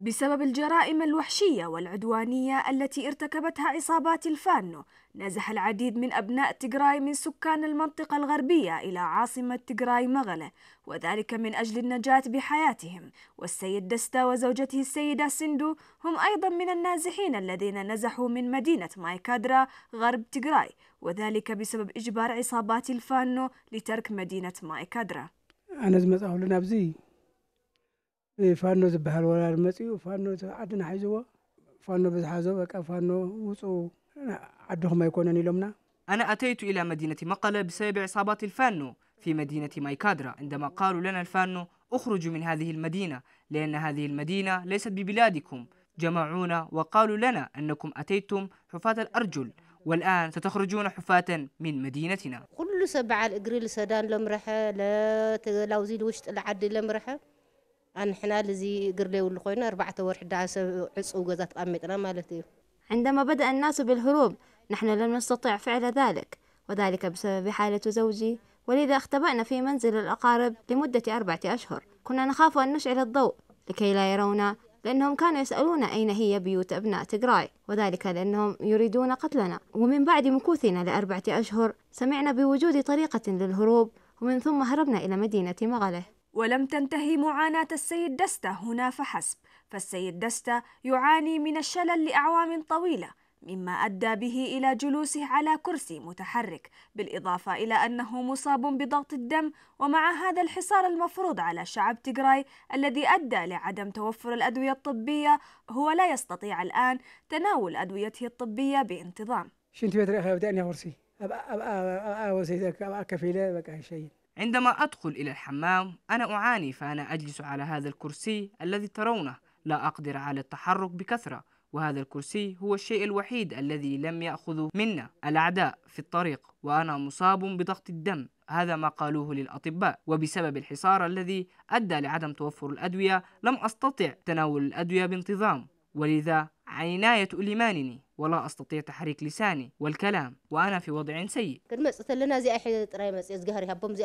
بسبب الجرائم الوحشية والعدوانية التي ارتكبتها عصابات الفانو نزح العديد من أبناء تجراي من سكان المنطقة الغربية إلى عاصمة تجراي مغلة وذلك من أجل النجاة بحياتهم والسيد دستا وزوجته السيدة سندو هم أيضا من النازحين الذين نزحوا من مدينة مايكادرا غرب تجراي وذلك بسبب إجبار عصابات الفانو لترك مدينة مايكادرا أنا زمت أولنا بزي ፋኖ ዝበሃል ወራሪ መፅኡ ፋኖ ዓድና ሒዝዎ ፋኖ ብዝሓዞ በቃ ፋኖ ውፁ ዓድኹም ኣይኮነን ኢሎምና أنا أتيت إلى مدينة مقلة بسبب عصابات الفانو في مدينة مايكادرا عندما قالوا لنا الفانو اخرجوا من هذه المدينة لأن هذه المدينة ليست ببلادكم جمعونا وقالوا لنا أنكم أتيتم حفاة الأرجل والآن ستخرجون حفاة من مدينتنا كل سبع الإقري لسدان لمرحة لا تلاوزي الوشت العدي لمرحة حنا لزي قرلي والخوينا أربعة ورح دعسة عصو جزات قمتنا مالتي عندما بدأ الناس بالهروب نحن لم نستطع فعل ذلك وذلك بسبب حالة زوجي ولذا اختبأنا في منزل الأقارب لمدة أربعة أشهر كنا نخاف أن نشعل الضوء لكي لا يرونا لأنهم كانوا يسألون أين هي بيوت أبناء تجراي وذلك لأنهم يريدون قتلنا ومن بعد مكوثنا لأربعة أشهر سمعنا بوجود طريقة للهروب ومن ثم هربنا إلى مدينة مغله ولم تنتهي معاناة السيد دستة هنا فحسب فالسيد دستة يعاني من الشلل لأعوام طويلة مما أدى به إلى جلوسه على كرسي متحرك بالإضافة إلى أنه مصاب بضغط الدم ومع هذا الحصار المفروض على شعب تيغراي الذي أدى لعدم توفر الأدوية الطبية هو لا يستطيع الآن تناول أدويته الطبية بانتظام شنت بيتري أخي بدأني أورسي أبقى أبقى أبقى أبقى أبقى أبقى شيء. عندما أدخل إلى الحمام أنا أعاني فأنا أجلس على هذا الكرسي الذي ترونه لا أقدر على التحرك بكثرة وهذا الكرسي هو الشيء الوحيد الذي لم يأخذه منا الأعداء في الطريق وأنا مصاب بضغط الدم هذا ما قالوه للأطباء وبسبب الحصار الذي أدى لعدم توفر الأدوية لم أستطع تناول الأدوية بانتظام ولذا عيناي تؤلمانني ولا أستطيع تحريك لساني والكلام وأنا في وضع سيء قد لنا زي أحد تراي هبم زي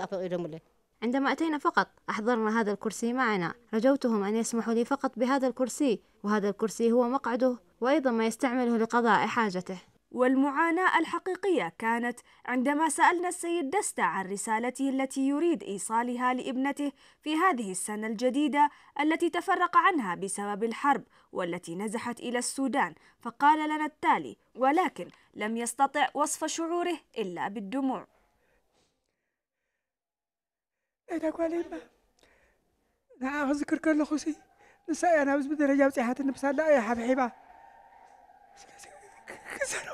عندما أتينا فقط أحضرنا هذا الكرسي معنا رجوتهم أن يسمحوا لي فقط بهذا الكرسي وهذا الكرسي هو مقعده وأيضا ما يستعمله لقضاء حاجته والمعاناة الحقيقية كانت عندما سألنا السيد دستا عن رسالته التي يريد إيصالها لابنته في هذه السنة الجديدة التي تفرق عنها بسبب الحرب والتي نزحت إلى السودان فقال لنا التالي ولكن لم يستطع وصف شعوره إلا بالدموع أنا أذكر كل خصي نسأي أنا بس بدي رجع بصحة النبسة لا يا حبيبة سنة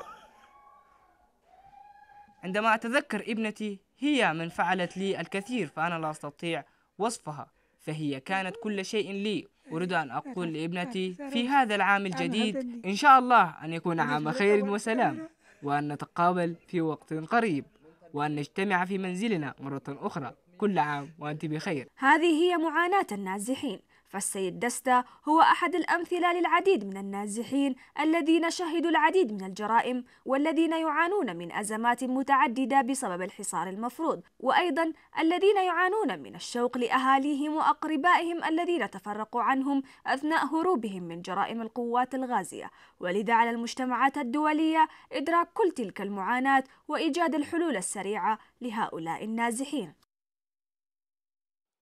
عندما أتذكر ابنتي هي من فعلت لي الكثير فأنا لا أستطيع وصفها فهي كانت كل شيء لي أريد أن أقول لابنتي في هذا العام الجديد إن شاء الله أن يكون عام خير وسلام وأن نتقابل في وقت قريب وأن نجتمع في منزلنا مرة أخرى كل عام وأنت بخير هذه هي معاناة النازحين فالسيد دستا هو أحد الأمثلة للعديد من النازحين الذين شهدوا العديد من الجرائم والذين يعانون من أزمات متعددة بسبب الحصار المفروض وأيضا الذين يعانون من الشوق لأهاليهم وأقربائهم الذين تفرقوا عنهم أثناء هروبهم من جرائم القوات الغازية ولذا على المجتمعات الدولية إدراك كل تلك المعاناة وإيجاد الحلول السريعة لهؤلاء النازحين